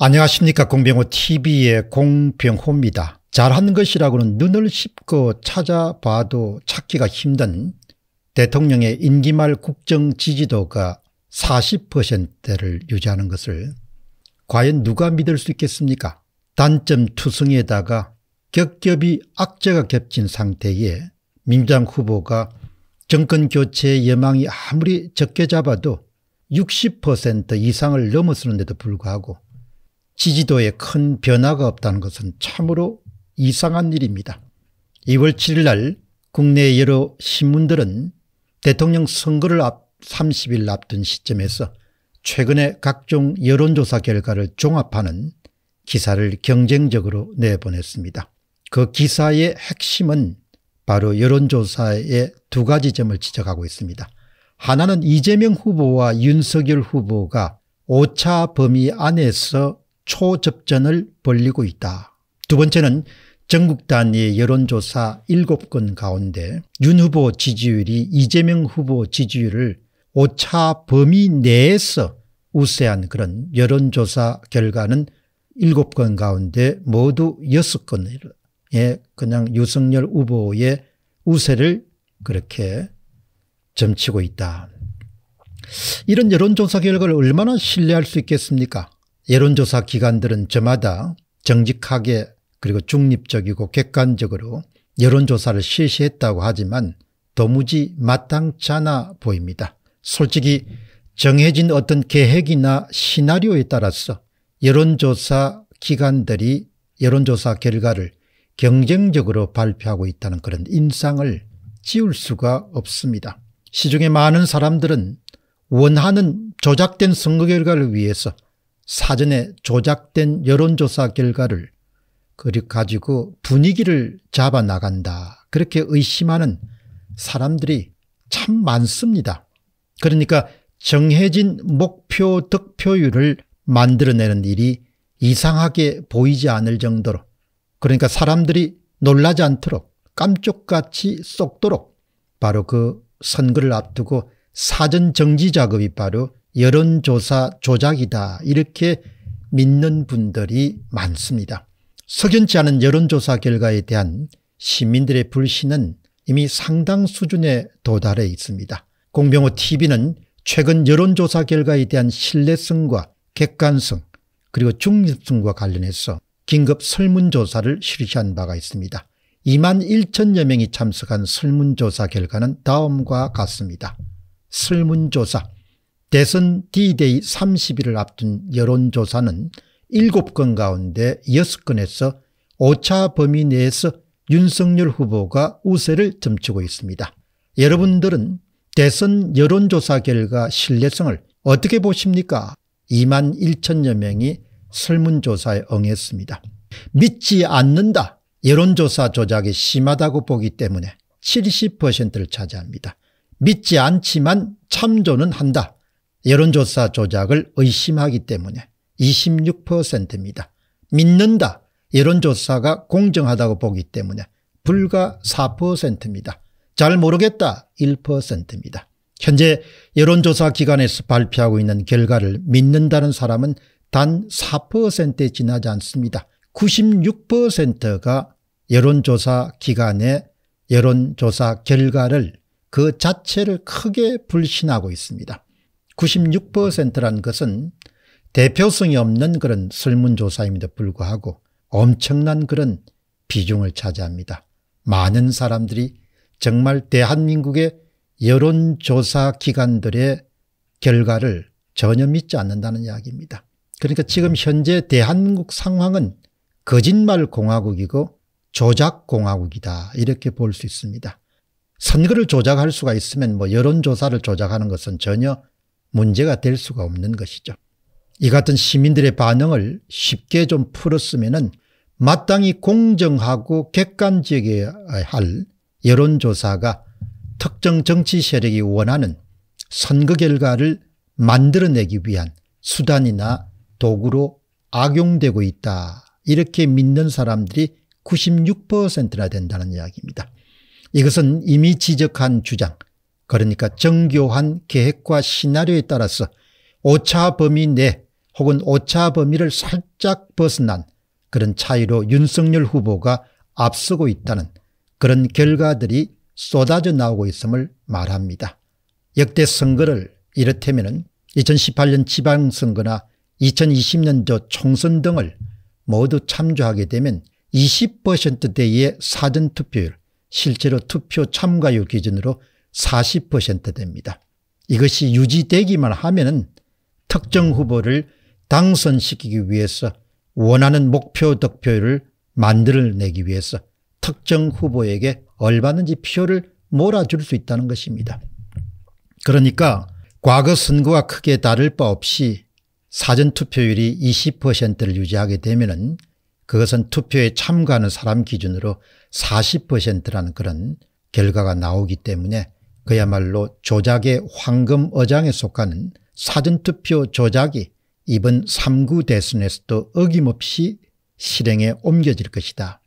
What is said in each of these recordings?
안녕하십니까 공병호 tv의 공병호입니다. 잘한 것이라고는 눈을 씹고 찾아봐도 찾기가 힘든 대통령의 임기말 국정 지지도가 40%를 유지하는 것을 과연 누가 믿을 수 있겠습니까 단점 투성에다가 겹겹이 악재가 겹친 상태에 민주당 후보가 정권교체 예망이 아무리 적게 잡아도 60% 이상을 넘었었는데도 불구하고 지지도에 큰 변화가 없다는 것은 참으로 이상한 일입니다. 2월 7일 날 국내 여러 신문들은 대통령 선거를 앞 30일 앞둔 시점에서 최근의 각종 여론조사 결과를 종합하는 기사를 경쟁적으로 내보냈습니다. 그 기사의 핵심은 바로 여론조사의 두 가지 점을 지적하고 있습니다. 하나는 이재명 후보와 윤석열 후보가 오차 범위 안에서 초접전을 벌리고 있다. 두 번째는 전국 단위의 여론조사 7건 가운데 윤 후보 지지율이 이재명 후보 지지율을 오차 범위 내에서 우세한 그런 여론조사 결과는 7건 가운데 모두 6건에 예, 그냥 유승열 후보의 우세를 그렇게 점치고 있다. 이런 여론조사 결과를 얼마나 신뢰할 수 있겠습니까 여론조사 기관들은 저마다 정직하게 그리고 중립적이고 객관적으로 여론조사를 실시했다고 하지만 도무지 마땅치 않아 보입니다. 솔직히 정해진 어떤 계획이나 시나리오에 따라서 여론조사 기관들이 여론조사 결과를 경쟁적으로 발표하고 있다는 그런 인상을 지울 수가 없습니다. 시중에 많은 사람들은 원하는 조작된 선거 결과를 위해서 사전에 조작된 여론조사 결과를 그리 가지고 분위기를 잡아 나간다. 그렇게 의심하는 사람들이 참 많습니다. 그러니까 정해진 목표 득표율을 만들어내는 일이 이상하게 보이지 않을 정도로 그러니까 사람들이 놀라지 않도록 깜쪽같이 쏙도록 바로 그 선거를 앞두고 사전 정지 작업이 바로 여론조사 조작이다 이렇게 믿는 분들이 많습니다. 석연치 않은 여론조사 결과에 대한 시민들의 불신은 이미 상당 수준에 도달해 있습니다. 공병호 TV는 최근 여론조사 결과에 대한 신뢰성과 객관성 그리고 중립성과 관련해서 긴급 설문조사를 실시한 바가 있습니다. 2만 1천여 명이 참석한 설문조사 결과는 다음과 같습니다. 설문조사 대선 D-Day 30일을 앞둔 여론조사는 7건 가운데 6건에서 5차 범위 내에서 윤석열 후보가 우세를 점치고 있습니다. 여러분들은 대선 여론조사 결과 신뢰성을 어떻게 보십니까? 2만 1천여 명이 설문조사에 응했습니다. 믿지 않는다. 여론조사 조작이 심하다고 보기 때문에 70%를 차지합니다. 믿지 않지만 참조는 한다. 여론조사 조작을 의심하기 때문에 26%입니다. 믿는다. 여론조사가 공정하다고 보기 때문에 불과 4%입니다. 잘 모르겠다 1%입니다. 현재 여론조사 기관에서 발표하고 있는 결과를 믿는다는 사람은 단 4%에 지나지 않습니다. 96%가 여론조사 기관의 여론조사 결과를 그 자체를 크게 불신하고 있습니다. 96%라는 것은 대표성이 없는 그런 설문조사임에도 불구하고 엄청난 그런 비중을 차지합니다. 많은 사람들이 정말 대한민국의 여론조사 기관들의 결과를 전혀 믿지 않는다는 이야기입니다. 그러니까 지금 현재 대한민국 상황은 거짓말 공화국이고 조작 공화국이다 이렇게 볼 수 있습니다. 선거를 조작할 수가 있으면 뭐 여론조사를 조작하는 것은 전혀 문제가 될 수가 없는 것이죠. 이 같은 시민들의 반응을 쉽게 좀 풀었으면 마땅히 공정하고 객관적이어야 할 여론조사가 특정 정치 세력이 원하는 선거 결과를 만들어내기 위한 수단이나 도구로 악용되고 있다 이렇게 믿는 사람들이 96%나 된다는 이야기입니다. 이것은 이미 지적한 주장 그러니까 정교한 계획과 시나리오에 따라서 오차 범위 내 혹은 오차 범위를 살짝 벗어난 그런 차이로 윤석열 후보가 앞서고 있다는 그런 결과들이 쏟아져 나오고 있음을 말합니다. 역대 선거를 이렇다면 2018년 지방선거나 2020년도 총선 등을 모두 참조하게 되면 20%대의 사전투표율 실제로 투표 참가율 기준으로 40% 됩니다. 이것이 유지되기만 하면 특정 후보를 당선시키기 위해서 원하는 목표 득표율을 만들어내기 위해서 특정 후보에게 얼마든지 표를 몰아줄 수 있다는 것입니다. 그러니까 과거 선거와 크게 다를 바 없이 사전투표율이 20%를 유지하게 되면 그것은 투표에 참가하는 사람 기준으로 40%라는 그런 결과가 나오기 때문에 그야말로 조작의 황금 어장에 속하는 사전투표 조작이 이번 3구 대선에서도 어김없이 실행에 옮겨질 것이다.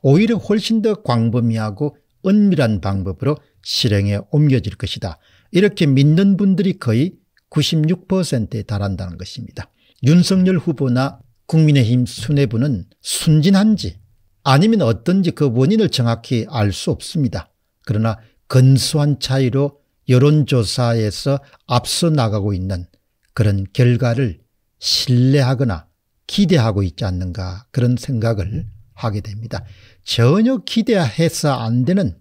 오히려 훨씬 더 광범위하고 은밀한 방법으로 실행에 옮겨질 것이다. 이렇게 믿는 분들이 거의 96%에 달한다는 것입니다. 윤석열 후보나 국민의힘 수뇌부는 순진한지 아니면 어떤지 그 원인을 정확히 알 수 없습니다. 그러나 근소한 차이로 여론조사에서 앞서 나가고 있는 그런 결과를 신뢰하거나 기대하고 있지 않는가 그런 생각을 하게 됩니다. 전혀 기대해서 안 되는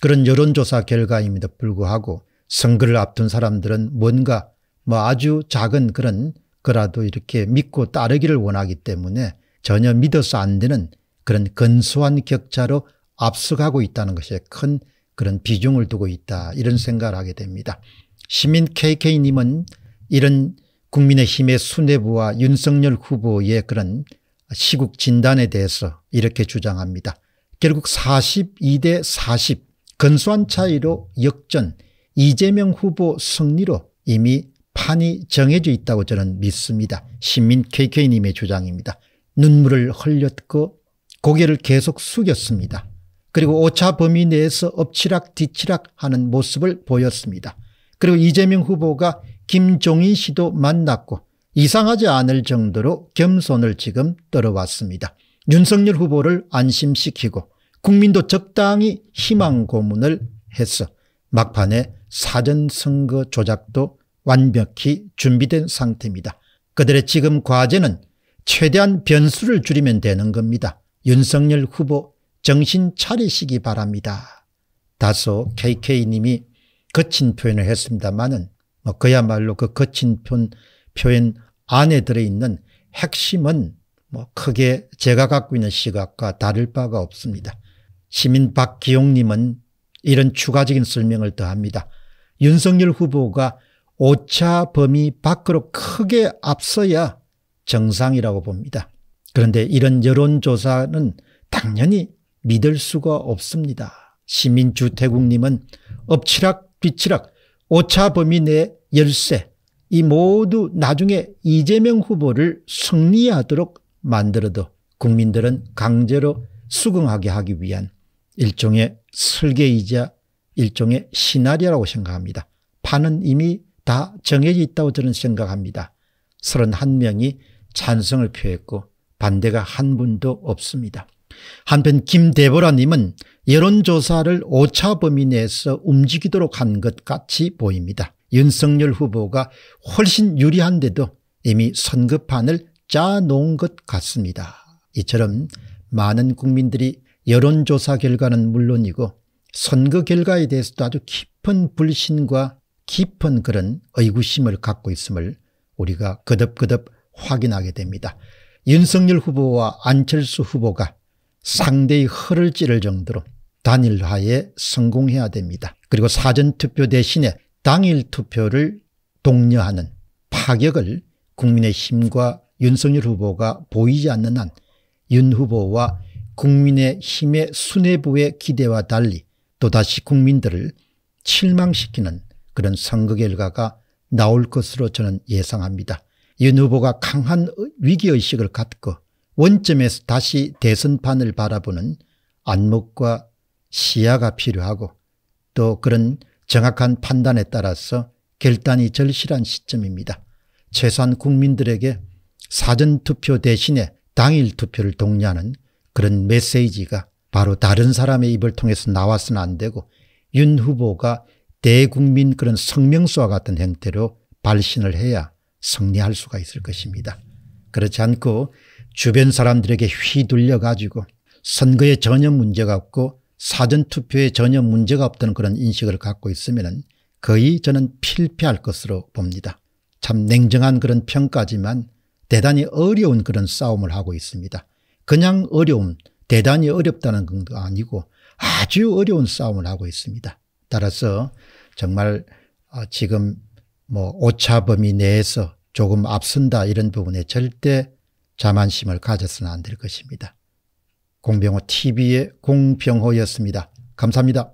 그런 여론조사 결과임에도 불구하고 선거를 앞둔 사람들은 뭔가 뭐 아주 작은 그런 거라도 이렇게 믿고 따르기를 원하기 때문에 전혀 믿어서 안 되는 그런 근소한 격차로 앞서가고 있다는 것이 큰 그런 비중을 두고 있다 이런 생각을 하게 됩니다. 시민 KK님은 이런 국민의힘의 수뇌부와 윤석열 후보의 그런 시국 진단에 대해서 이렇게 주장합니다. 결국 42대 40 근소한 차이로 역전 이재명 후보 승리로 이미 판이 정해져 있다고 저는 믿습니다. 신민 KK님의 주장입니다. 눈물을 흘렸고 고개를 계속 숙였습니다. 그리고 오차 범위 내에서 엎치락 뒤치락 하는 모습을 보였습니다. 그리고 이재명 후보가 김종인 씨도 만났고 이상하지 않을 정도로 겸손을 지금 떨어왔습니다. 윤석열 후보를 안심시키고 국민도 적당히 희망 고문을 했어 막판에 사전선거 조작도 완벽히 준비된 상태입니다. 그들의 지금 과제는 최대한 변수를 줄이면 되는 겁니다. 윤석열 후보 정신 차리시기 바랍니다. 다소 KK님이 거친 표현을 했습니다만은 뭐 그야말로 그 거친 표현, 안에 들어있는 핵심은 뭐 크게 제가 갖고 있는 시각과 다를 바가 없습니다. 시민 박기용님은 이런 추가적인 설명을 더합니다. 윤석열 후보가 오차 범위 밖으로 크게 앞서야 정상이라고 봅니다. 그런데 이런 여론조사는 당연히 믿을 수가 없습니다. 시민주태국님은 엎치락 뒤치락 5차 범위 내 열세 이 모두 나중에 이재명 후보를 승리하도록 만들어도 국민들은 강제로 수긍하게 하기 위한 일종의 설계이자 일종의 시나리오라고 생각합니다. 판은 이미 다 정해져 있다고 저는 생각합니다. 31명이 찬성을 표했고 반대가 한 분도 없습니다. 한편 김대보라님은 여론조사를 5차 범위 내에서 움직이도록 한 것 같이 보입니다. 윤석열 후보가 훨씬 유리한데도 이미 선거판을 짜놓은 것 같습니다. 이처럼 많은 국민들이 여론조사 결과는 물론이고 선거 결과에 대해서도 아주 깊은 불신과 깊은 그런 의구심을 갖고 있음을 우리가 거듭거듭 확인하게 됩니다. 윤석열 후보와 안철수 후보가 상대의 허를 찌를 정도로 단일화에 성공해야 됩니다. 그리고 사전투표 대신에 당일투표를 독려하는 파격을 국민의힘과 윤석열 후보가 보이지 않는 한 윤 후보와 국민의힘의 수뇌부의 기대와 달리 또다시 국민들을 실망시키는 그런 선거 결과가 나올 것으로 저는 예상합니다. 윤 후보가 강한 위기의식을 갖고 원점에서 다시 대선판을 바라보는 안목과 시야가 필요하고 또 그런 정확한 판단에 따라서 결단이 절실한 시점입니다. 최소한 국민들에게 사전투표 대신에 당일 투표를 독려하는 그런 메시지가 바로 다른 사람의 입을 통해서 나와서는 안 되고 윤 후보가 대국민 그런 성명서와 같은 형태로 발신을 해야 승리할 수가 있을 것입니다. 그렇지 않고 주변 사람들에게 휘둘려 가지고 선거에 전혀 문제가 없고 사전투표에 전혀 문제가 없다는 그런 인식을 갖고 있으면 거의 저는 필패할 것으로 봅니다. 참 냉정한 그런 평가지만 대단히 어려운 그런 싸움을 하고 있습니다. 그냥 어려움 대단히 어렵다는 것도 아니고 아주 어려운 싸움을 하고 있습니다. 따라서 정말 아, 지금 뭐 오차범위 내에서 조금 앞선다 이런 부분에 절대 자만심을 가져서는 안 될 것입니다. 공병호 TV의 공병호였습니다. 감사합니다.